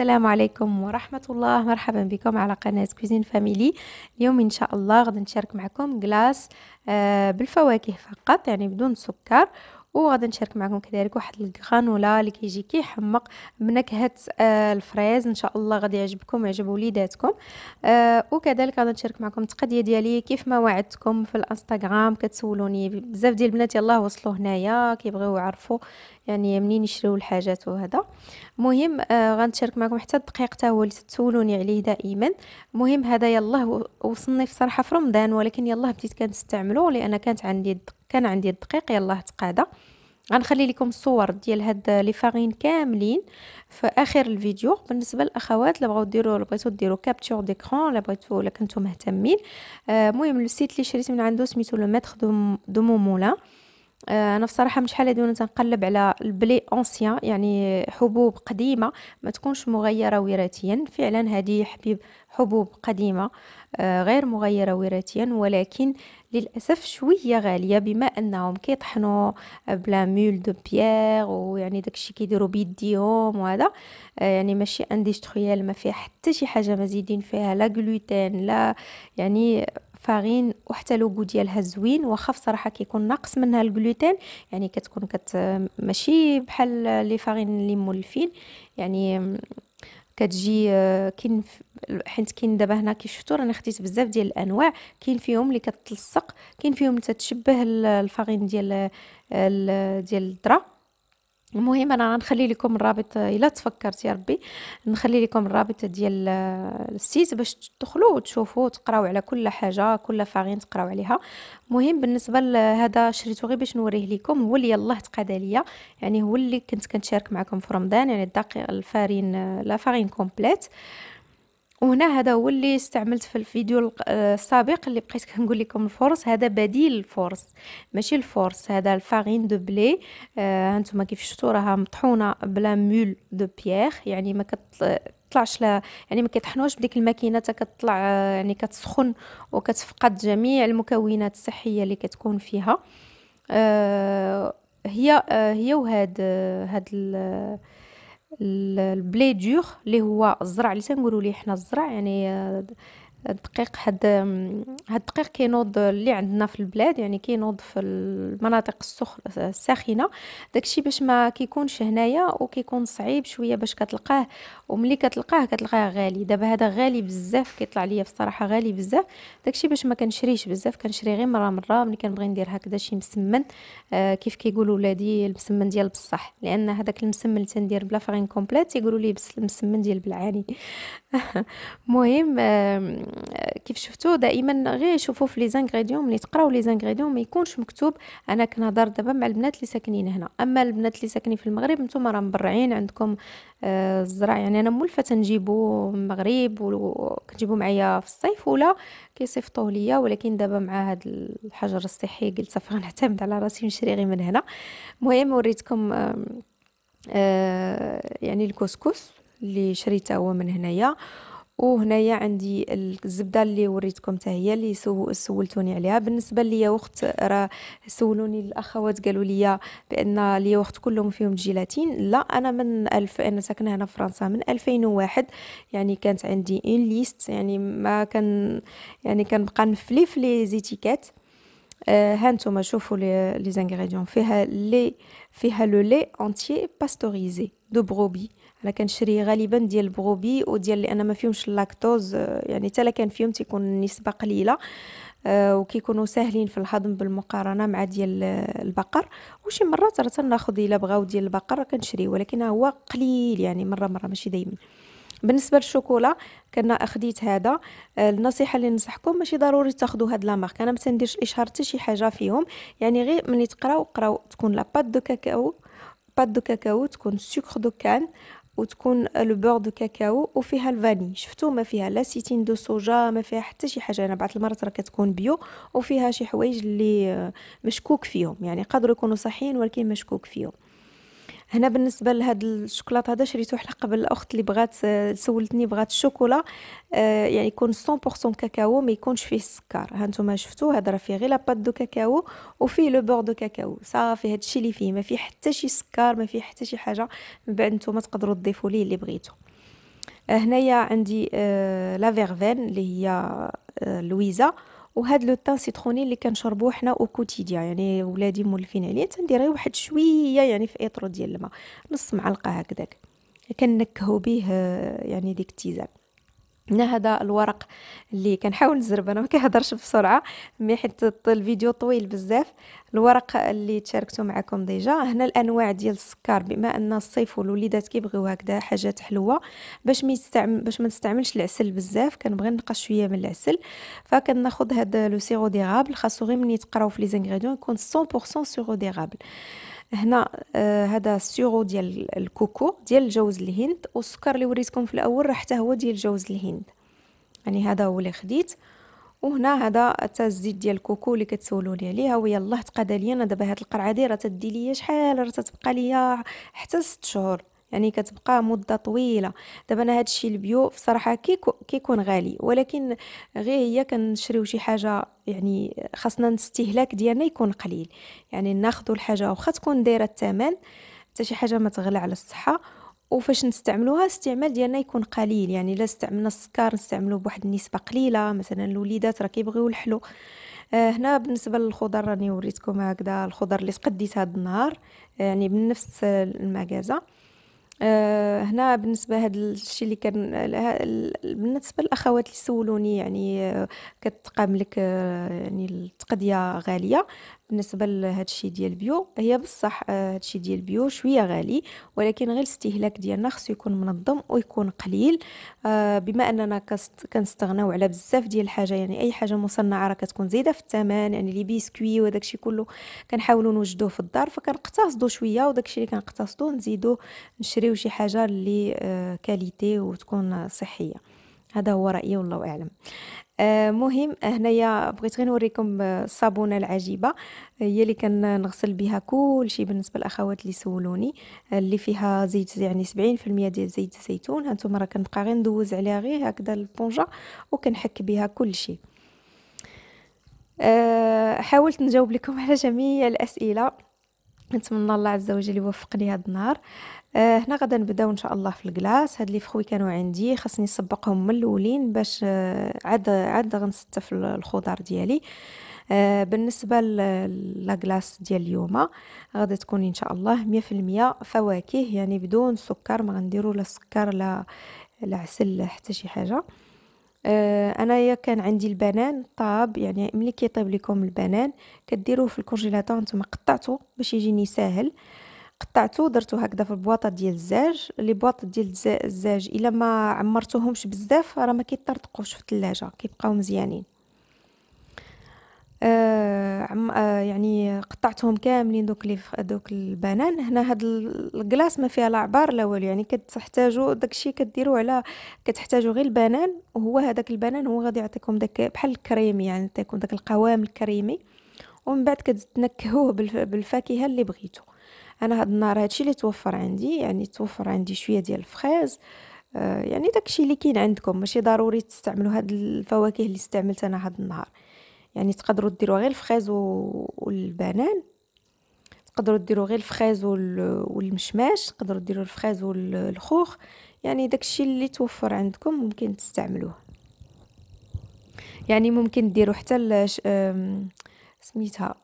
السلام عليكم ورحمة الله مرحبا بكم على قناة كوزين فاميلي اليوم إن شاء الله غادي نشارك معكم كلاس آه، بالفواكه فقط يعني بدون سكر وغادي نشارك معكم كذلك واحد الغانولا اللي كيجي كيحمق بنكهه آه الفريز ان شاء الله غادي يعجبكم ويعجب وليداتكم آه وكذلك غادي نشارك معكم تقدية ديالي كيف ما وعدتكم في الانستغرام كتسولوني بزاف ديال البنات يلاه وصلوا هنايا كيبغيو يعرفوا يعني منين يشريو الحاجات وهذا مهم آه غنشارك معكم حتى الدقيق حتى هو اللي تسولوني عليه دائما مهم هذا يلاه وصلني في صراحه في رمضان ولكن يلاه بديت كنستعملو لان كانت عندي كان عندي الدقيق يلاه تقادا غنخلي لكم الصور ديال هاد لي فاغين كاملين في اخر الفيديو بالنسبه للاخوات اللي بغاو ديروا بغيتو ديروا كابتشور ديكرون الا بغيتو الا كنتو مهتمين المهم آه السيت اللي شريت من عنده سميتو لو ميتر دو مو آه آه، انا بصراحه مش حاله دون تنقلب على البلي اونسيان يعني حبوب قديمه ما تكونش مغيره وراثيا فعلا هذه حبيب حبوب قديمه آه، غير مغيره وراثيا ولكن للاسف شويه غاليه بما انهم كيطحنوا بلا مول دو بيير ويعني داكشي كيديروا بيديهم وهذا آه، يعني ماشي انديستريال ما فيها حتى شي حاجه مزيدين فيها لا غلوتين لا يعني فاغين وحتى لوغو ديالها زوين واخا بصراحه كيكون ناقص منها الجلوتين يعني كتكون كت ماشي بحال لي فاغين اللي مولفين يعني كتجي كاين حيت كاين دابا هنا كي شفتو راني خديت بزاف ديال الانواع كاين فيهم اللي كتلصق كاين فيهم تتشبه الفاغين ديال ديال الذره المهم انا غنخلي لكم الرابط الا تفكرت يا ربي نخلي لكم الرابط ديال آه، السيت باش تدخلوا وتشوفوا تقراو على كل حاجه كل فاغين تقراو عليها المهم بالنسبه لهذا شريته غير باش نوريه لكم هو اللي يلاه تقاد ليا يعني هو اللي كنت كنشارك معكم في رمضان يعني الدقيق الفارين آه، لا فارين كومبليت وهنا هذا هو اللي استعملت في الفيديو آه، السابق اللي بقيت كنقول لكم الفورس هذا بديل الفورس ماشي الفورس هذا الفاغين دو بلي آه هانتوما كيف شفتوا راها مطحونه بلا مول دو بيير يعني ما كت كتطلعش يعني ما كيطحنوش بديك الماكينه حتى كتطلع آه، يعني كتسخن وكتفقد جميع المكونات الصحيه اللي كتكون فيها آه هي آه هي وهاد آه، هاد البلي دور اللي هو الزرع اللي تنقولوا ليه حنا الزرع يعني آه، الدقيق هاد هاد الدقيق كينوض اللي عندنا في البلاد يعني كينوض في المناطق السخ الساخنه داكشي باش ما كيكونش هنايا وكيكون صعيب شويه باش كتلقاه وملي كتلقاه كتلقاه غالي دابا هذا غالي بزاف كيطلع ليا في الصراحه غالي بزاف داكشي باش ما كنشريش بزاف كنشري غير مره مره ملي كنبغي ندير هكذا شي مسمن آه كيف كيقولوا ولادي المسمن ديال بصح لان هذاك المسمن اللي تندير بلا فرين كومبليت يقولوا لي بس المسمن ديال بالعاني المهم آه كيف شفتوا دائما غير شوفوا في لي زانغريديون ملي تقراو لي زانغريديون ما يكونش مكتوب انا كنهضر دابا مع البنات اللي ساكنين هنا اما البنات اللي ساكنين في المغرب نتوما راه مبرعين عندكم آه يعني انا مولفه تنجيبو من المغرب وكنجيبو معايا في الصيف ولا كيصيفطوه ليا ولكن دابا مع هذا الحجر الصحي قلت صافي غنعتمد على راسي نشري غير من هنا المهم وريتكم آه آه يعني الكسكس اللي شريته هو من هنايا وهنايا عندي الزبده اللي وريتكم حتى هي اللي سولتوني عليها بالنسبه ليا وقت راه سولوني الاخوات قالوا لي بان ليا وقت كلهم فيهم جيلاتين لا انا من الف انا ساكنه هنا في فرنسا من 2001 يعني كانت عندي ان ليست يعني ما كان يعني كنبقى نفلي في لي زيتيكات آه، ها نتوما شوفوا لي زانغريديون فيها لي فيها لو لي انتي باستوريزي دو بروبي انا كنشري غالبا ديال البروبي وديال لان ما فيهمش اللاكتوز آه، يعني حتى كان فيهم تيكون النسبه قليله آه، وكيكونوا ساهلين في الهضم بالمقارنه مع ديال آه، البقر وشي مرات راه تناخذ الا بغاو ديال البقر كنشري ولكن هو قليل يعني مره مره ماشي دائما بالنسبه للشوكولا كنا اخديت هذا النصيحه اللي ننصحكم ماشي ضروري تاخذوا هاد لا مارك انا ما تنديرش اشهار حتى شي حاجه فيهم يعني غير ملي تقراو قراو تكون لا بات دو كاكاو بات دو كاكاو تكون سكر دو كان وتكون لو بور دو كاكاو وفيها الفاني شفتو ما فيها لا سيتين دو صوجا ما فيها حتى شي حاجه انا بعض المرات راه كتكون بيو وفيها شي حوايج اللي مشكوك فيهم يعني قدروا يكونوا صحيين ولكن مشكوك فيهم هنا بالنسبه لهذا الشوكولاته هذا شريته حلا قبل الاخت اللي بغات سولتني بغات الشوكولا آه يعني يكون 100% كاكاو ما يكونش فيه السكر هانتوما شفتوه هذا راه فيه غير لاباط دو كاكاو وفيه لو بور دو كاكاو صافي هادشي اللي فيه ما فيه حتى شي سكر ما فيه حتى شي حاجه من بعد نتوما تقدروا تضيفوا ليه اللي بغيتو آه، هنايا عندي آه لا فيرفين اللي هي آه لويزا وهاد لو طان سيتروني اللي كنشربوه حنا او كوتيديا يعني ولادي مولفين عليه تندير غير واحد شويه يعني في اطرو ديال الماء نص معلقه هكذاك كنكهو به آه، يعني ديك التيزان هنا هذا الورق اللي كنحاول نزرب انا ما كيهضرش بسرعه مي حيت الفيديو طويل بزاف الورق اللي تشاركتو معكم ديجا هنا الانواع ديال السكر بما ان الصيف والوليدات كيبغيو هكذا حاجات حلوه باش ما يستعمل باش ما نستعملش العسل بزاف كنبغي نقص شويه من العسل فكناخذ هذا لو سيرو ديغابل خاصو غير ملي تقراو في لي زانغريديون يكون 100% سيرو ديغابل هنا آه السيرو ديال الكوكو ديال جوز الهند والسكر اللي وريتكم في الاول راه حتى هو ديال جوز الهند يعني هذا هو اللي خديت وهنا هذا حتى الزيت ديال الكوكو اللي كتسولوني عليها ويا الله تقادى ليا انا دابا هاد القرعه دي راه تدي ليا شحال راه تتبقى ليا حتى 6 شهور يعني كتبقى مده طويله دابا انا هادشي البيو بصراحه كيكون غالي ولكن غير هي كنشريو شي حاجه يعني خاصنا الاستهلاك ديالنا يكون قليل يعني ناخذ الحاجه واخا تكون دايره الثمن حتى شي حاجه ما تغلى على الصحه وفاش نستعملوها استعمال ديالنا يكون قليل يعني الا استعملنا السكر نستعملوه بواحد النسبه قليله مثلا الوليدات راه كيبغيو الحلو آه، هنا بالنسبه للخضر راني وريتكم هكذا الخضر اللي تقديت هذا النهار آه، يعني من نفس المكازه آه، هنا بالنسبه هذا الشيء اللي كان بالنسبه للاخوات اللي سولوني يعني كتقام لك يعني التقضيه غاليه بالنسبه لهذا الشيء ديال بيو هي بصح هذا آه، الشيء ديال بيو شويه غالي ولكن غير الاستهلاك ديالنا خصو يكون منظم ويكون قليل آه، بما اننا كنستغناو على بزاف ديال الحاجه يعني اي حاجه مصنعه راه كتكون زايده في الثمن يعني لي بيسكوي وداك الشيء كله كنحاولوا نوجدوه في الدار فكنقتصدوا شويه وداك الشيء اللي كنقتصدوه نزيدوه نشريو شي حاجه اللي آه، كاليتي وتكون صحيه هذا هو رايي والله اعلم آه، مهم آه، هنايا بغيت غير نوريكم آه، الصابونه العجيبه هي اللي كنغسل بها كل شيء بالنسبه للاخوات اللي سولوني اللي فيها زيت يعني 70% ديال زيت الزيتون هانتوما راه كنبقى غير ندوز عليها غير هكذا البونجا وكنحك بها كل شيء حاولت نجاوب لكم على جميع الاسئله نتمنى الله عز وجل يوفقني هذا النهار آه هنا غدا نبداو ان شاء الله في الكلاص هاد لي فخوي كانوا عندي خاصني نسبقهم من الاولين باش آه، عاد عاد غنستف الخضار ديالي آه بالنسبه للكلاص ديال اليوم غادي تكون ان شاء الله 100% فواكه يعني بدون سكر ما غنديروا لا سكر لا لا عسل حتى شي حاجه آه، انايا كان عندي البنان طاب يعني ملي كيطيب لكم البنان كديروه في الكونجيلاتور نتوما قطعته باش يجيني ساهل قطعته درته هكذا في البواطه ديال الزاج لي بواط ديال الزاج الا ما عمرتوهمش بزاف راه ما كيطرطقوش في الثلاجه كيبقاو مزيانين آه، عم آه، يعني قطعتهم كاملين دوك لي دوك البنان هنا هاد الكلاص ما فيها لا عبار لا والو يعني كتحتاجوا داكشي كديروا على كتحتاجوا غير البنان وهو هذاك البنان هو غادي يعطيكم داك بحال الكريم يعني تيكون داك القوام الكريمي ومن بعد كتنكهوه بالفاكهه اللي بغيتو انا هاد النهار هادشي اللي توفر عندي يعني توفر عندي شويه ديال الفخاز آه، يعني داكشي اللي كاين عندكم ماشي ضروري تستعملوا هاد الفواكه اللي استعملت انا هاد النهار يعني تقدروا ديروا غير الفخاز والبنان تقدروا ديروا غير الفخاز والمشماش تقدروا ديروا الفخاز والخوخ يعني داكشي اللي توفر عندكم ممكن تستعملوه يعني ممكن ديروا حتى سميتها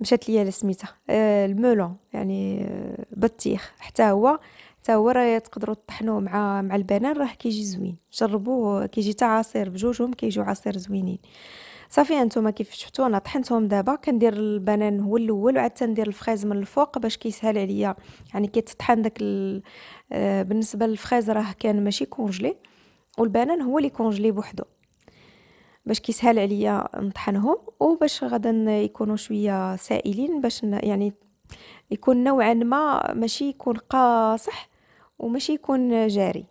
مشات ليا على سميتها آه، المولون يعني آه، بطيخ حتى هو حتى هو راه تقدروا تطحنوه مع مع البنان راه كيجي زوين جربوه كيجي تاع عصير بجوجهم كيجيو عصير زوينين صافي انتم كيف شفتوا انا طحنتهم دابا كندير البنان هو الاول وعاد تندير الفريز من الفوق باش كيسهل عليا يعني كيتطحن داك ال... آه، بالنسبه للفريز راه كان ماشي كونجلي والبنان هو اللي كونجلي بوحدو باش كيسهل عليا نطحنهم وباش غدا يكونوا شويه سائلين باش يعني يكون نوعا ما ماشي يكون قاصح وماشي يكون جاري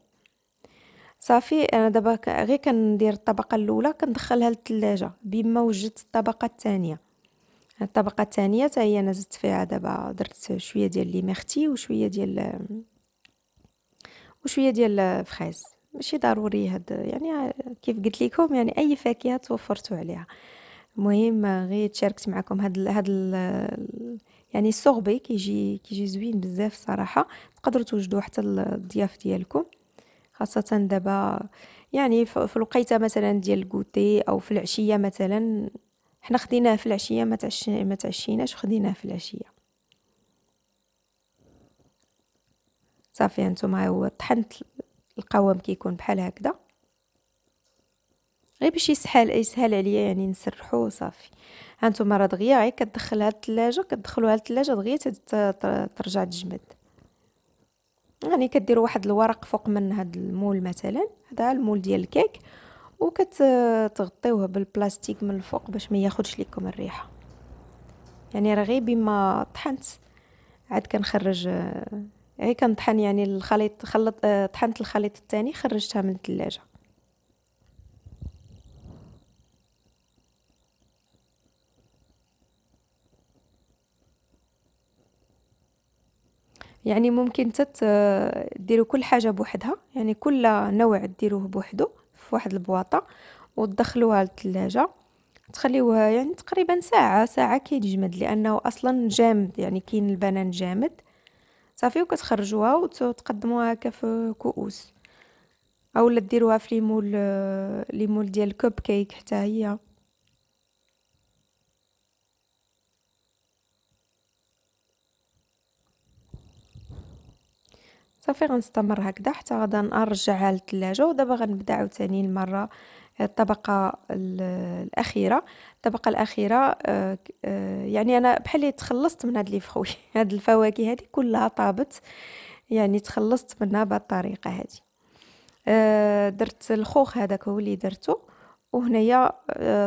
صافي انا دابا غير كندير الطبقه الاولى كندخلها للثلاجه بما وجدت الطبقه الثانيه الطبقه الثانيه حتى هي انا زدت فيها دابا درت شويه ديال لي ميرتي وشويه ديال وشويه ديال فخيز ماشي ضروري هاد يعني كيف قلت لكم يعني اي فاكهه توفرتوا عليها المهم غير شاركت معكم هاد هاد يعني الصغبي كيجي كيجي زوين بزاف صراحه تقدروا توجدوه حتى الضياف ديالكم خاصه دابا يعني في الوقيته مثلا ديال الكوتي او في العشيه مثلا حنا خديناه في العشيه ما متعش... تعشيناش خديناه في العشيه صافي هانتوما هو طحنت القوام كيكون بحال هكذا غير باش يسهل يسهل عليا يعني نسرحو وصافي هانتوما راه دغيا غير كتدخلها للثلاجه كتدخلوها الثلاجه دغيا ترجع تجمد يعني كديروا واحد الورق فوق من هاد المول مثلا هذا المول ديال الكيك وكتغطيوه بالبلاستيك من الفوق باش ما ياخذش لكم الريحه يعني راه غير بما طحنت عاد كنخرج آه، غير كنطحن يعني الخليط خلط آه، طحنت الخليط الثاني خرجتها من الثلاجه يعني ممكن تت كل حاجه بوحدها يعني كل نوع ديروه بوحدو في واحد البواطه وتدخلوها للثلاجه تخليوها يعني تقريبا ساعه ساعه كيتجمد لانه اصلا جامد يعني كاين البنان جامد صافي وكتخرجوها وتقدموها هكا في كؤوس اولا ديروها في ليمول ليمول ديال كوب كيك حتى هي صافي غنستمر هكذا حتى غادا نرجعها للثلاجة ودابا غنبدا عاوتاني المرة الطبقة الأخيرة الطبقة الأخيرة آه، آه، يعني أنا بحال تخلصت من هاد لي فخوي هاد الفواكه هادي كلها طابت يعني تخلصت منها بهاد الطريقة هادي آه، درت الخوخ هذاك هو اللي درته وهنايا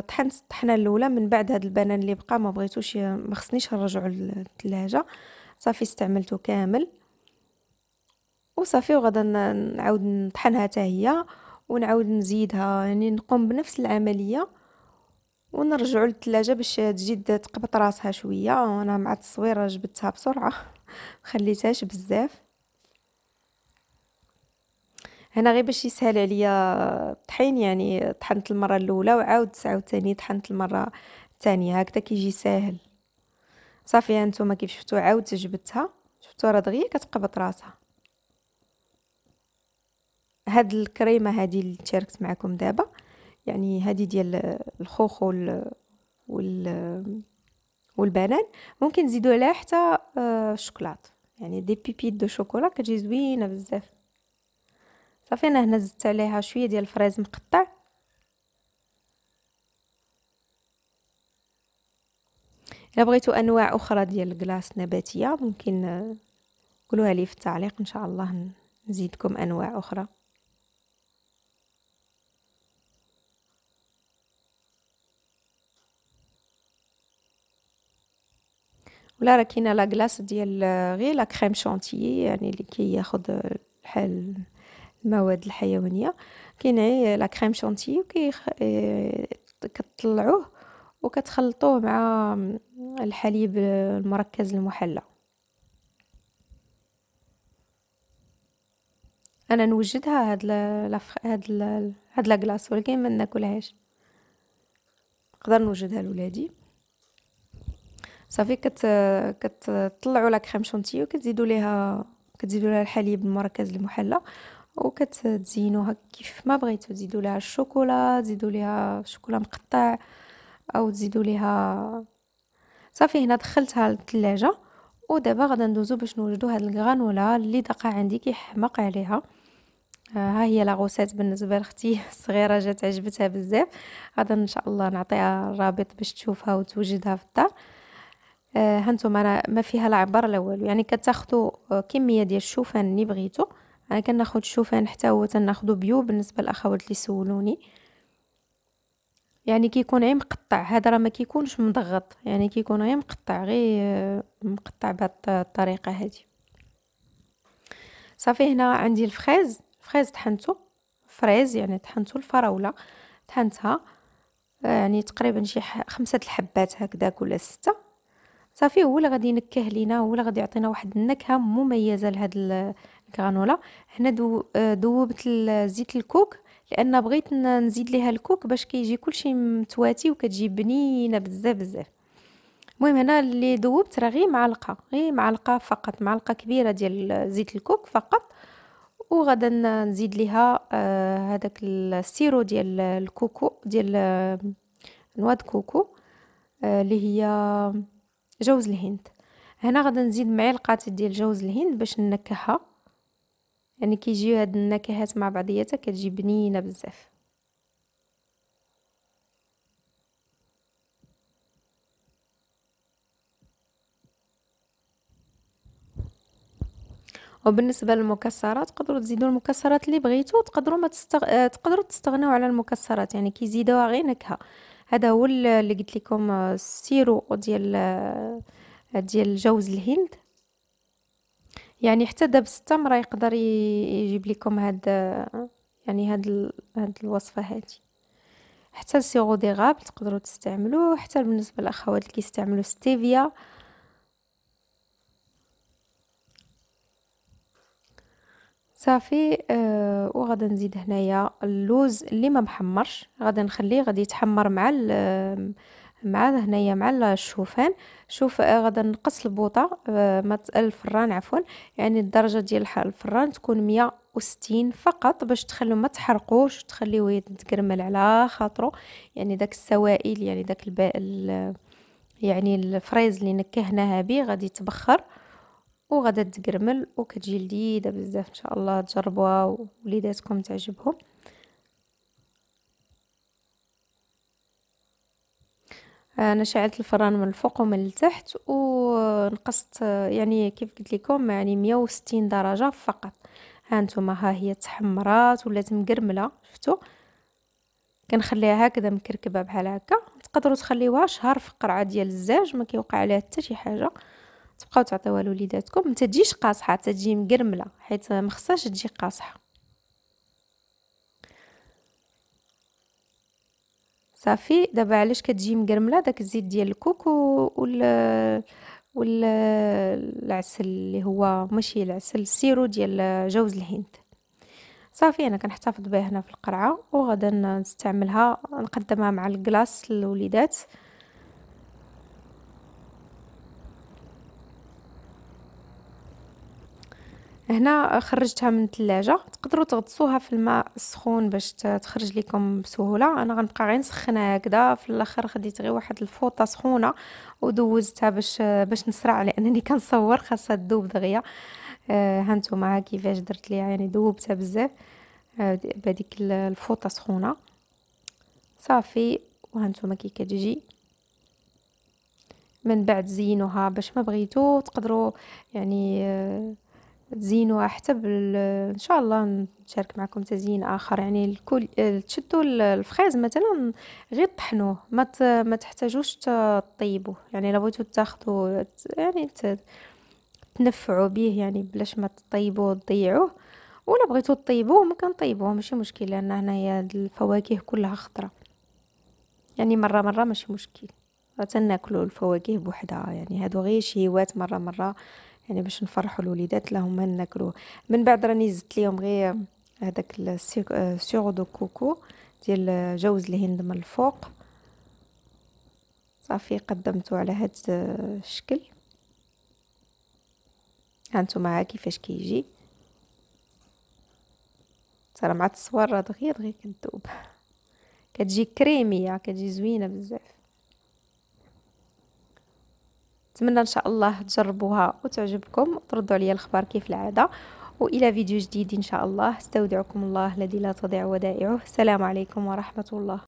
طحنت الطحنه الاولى من بعد هاد البنان اللي بقى ما بغيتوش ما خصنيش نرجعو للثلاجه صافي استعملته كامل وصافي وغدا نعاود نطحنها حتى هي ونعاود نزيدها يعني نقوم بنفس العمليه ونرجعوا للثلاجه باش تجي تقبط راسها شويه وانا مع التصويره جبتها بسرعه خليتهاش بزاف هنا غير باش يسهل عليا الطحين يعني طحنت المره الاولى وعاود عاوتاني طحنت المره الثانيه هكذا كيجي ساهل صافي هانتوما كيف شفتوا عاود جبتها شفتوا راه دغيا كتقبط راسها هاد الكريمه هادي اللي شاركت معكم دابا يعني هادي ديال الخوخ وال وال والبنان ممكن نزيدو عليها حتى آه، الشوكولاط يعني دي بيبيت دو شوكولا كتجي زوينه بزاف صافي انا هنا زدت عليها شويه ديال الفريز مقطع الا بغيتو انواع اخرى ديال الكلاص نباتيه ممكن آه، قولوها لي في التعليق ان شاء الله نزيدكم انواع اخرى ولا كاينه لا غلاس ديال آه، غير لا كريم شونتيي يعني اللي كياخذ بحال آه، المواد الحيوانيه غير لا كريم شونتيي وكي كتطلعوه وكتخلطوه مع الحليب آه، المركز المحلى انا نوجدها هاد لا هاد لا هاد لا غلاص ولكن ما ناكلهاش نقدر نوجدها لولادي صافي كت كتطلعوا لا كريم شونتيي وكتزيدوا ليها كتزيدوا لها الحليب المركز المحلى وكتزينوها كيف ما بغيتو تزيدوا لها الشوكولا تزيدوا لها شوكولا مقطع او تزيدوا لها صافي هنا دخلتها للثلاجه ودابا غادي ندوزو باش نوجدو هاد الغرانولا اللي دقا عندي كيحماق عليها آه، ها هي لا بالنسبه لختي الصغيره جات عجبتها بزاف غادا ان شاء الله نعطيها الرابط باش تشوفها وتوجدها في الدار آه، هانتوما راه ما فيها لا عبر لا والو يعني كتاخذوا آه، كميه ديال الشوفان اللي بغيتو انا آه، كناخذ الشوفان حتى هو تناخذو بيو بالنسبه للاخوات اللي سولوني يعني كيكون غير مقطع هذا راه ما كيكونش مضغط يعني كيكون غير مقطع غير مقطع بهاد الطريقه هذه صافي هنا عندي الفخاز الفريز طحنتو فريز يعني طحنتو الفراوله طحنتها يعني تقريبا شي خمسة الحبات هكذا ولا سته صافي هو اللي غادي ينكه لينا هو اللي غادي يعطينا واحد النكهه مميزه لهاد الكرانولا هنا دو دوبت زيت الكوك لان بغيت نزيد ليها الكوك باش كيجي كلشي متواتي وكتجي بنينه بزاف بزاف المهم هنا اللي دوبت راه غير معلقه غير معلقه فقط معلقه كبيره ديال زيت الكوك فقط وغادا نزيد ليها آه السيرو ديال الكوكو ديال آه، نواد كوكو آه، اللي آه هي جوز الهند هنا غدا نزيد معلقه ديال جوز الهند باش نكهها يعني كيجيو هاد النكهات مع بعضياتها كتجي بنينه بزاف وبالنسبه للمكسرات تقدروا تزيدوا المكسرات اللي بغيتو تقدروا ما تستغ... آه، تقدروا تستغناو على المكسرات يعني كيزيدوها غير نكهه هذا هو اللي قلت لكم آه، السيرو ديال آه، ديال جوز الهند يعني حتى داب التمره يقدر يجيب لكم هذا آه، يعني هاد هاد الوصفه هذه حتى السيرو ديغاب تقدروا تستعملوه حتى بالنسبه للاخوات اللي كيستعملوا ستيفيا صافي أه وغادي نزيد هنايا اللوز اللي ما محمرش غادي نخليه غادي يتحمر مع آه، مع هنايا مع الشوفان شوف آه غادي نقص البوطه آه ما الفران عفوا يعني الدرجه ديال الفران تكون 160 فقط باش تخلو ما تحرقوش وتخليوه يتكرمل على خاطرو يعني داك السوائل يعني داك الب... يعني الفريز اللي نكهناها به غادي يتبخر وغدا تقرمل وكتجي لذيذه بزاف ان شاء الله تجربوها وليداتكم تعجبهم انا شعلت الفران من الفوق ومن التحت ونقصت يعني كيف قلت لكم يعني 160 درجه فقط ها انتم ها هي تحمرات ولات مقرمله شفتوا كنخليها هكذا مكركبه بحال هكا تقدروا تخليوها شهر في قرعه ديال الزاج ما كيوقع عليها حتى شي حاجه تبقاو تعطيوها لوليداتكم ما تجيش قاصحه تجي مقرمله حيت ما خصهاش تجي قاصحه صافي دابا علاش كتجي مقرمله داك الزيت ديال الكوكو وال والعسل اللي هو ماشي العسل السيرو ديال جوز الهند صافي انا كنحتفظ بها هنا في القرعه وغادا نستعملها نقدمها مع الكلاص للوليدات هنا خرجتها من الثلاجه تقدروا تغطسوها في الماء السخون باش تخرج لكم بسهوله انا غنبقى غير نسخنها هكذا في الاخر خديت غير واحد الفوطه سخونه ودوزتها باش باش نسرع لانني كنصور خاصها تذوب دغيا آه، ها هانتوما ها كيفاش درت ليها يعني ذوبتها بزاف آه، بهذيك الفوطه سخونه صافي نتوما كي كتجي من بعد زينوها باش ما بغيتو تقدروا يعني آه تزينوها حتى بال... ان شاء الله نشارك معكم تزيين اخر يعني الكل تشدوا الفخاز مثلا غير طحنوه ما ما تحتاجوش تطيبوه يعني لو بغيتو تاخذوا يعني تنفعوا به يعني بلاش ما تطيبوه تضيعوه ولا بغيتو تطيبوه ممكن طيبوه ماشي مشكل لان هنايا الفواكه كلها خضره يعني مره مره ماشي مشكل تناكلوا الفواكه بوحدها يعني هادو غير شهيوات مره مره يعني باش نفرحوا الوليدات لهم ما ناكلوه من بعد راني زدت ليهم غير هذاك السيغ دو كوكو ديال جوز الهند من الفوق صافي قدمته على هاد الشكل هانتوما ها كيفاش كيجي صرا مع التصوير دغيا دغيا كنذوب كتجي كريميه كتجي زوينه بزاف نتمنى ان شاء الله تجربوها وتعجبكم وتردوا عليا الاخبار كيف العاده والى فيديو جديد ان شاء الله استودعكم الله الذي لا تضيع ودائعه السلام عليكم ورحمه الله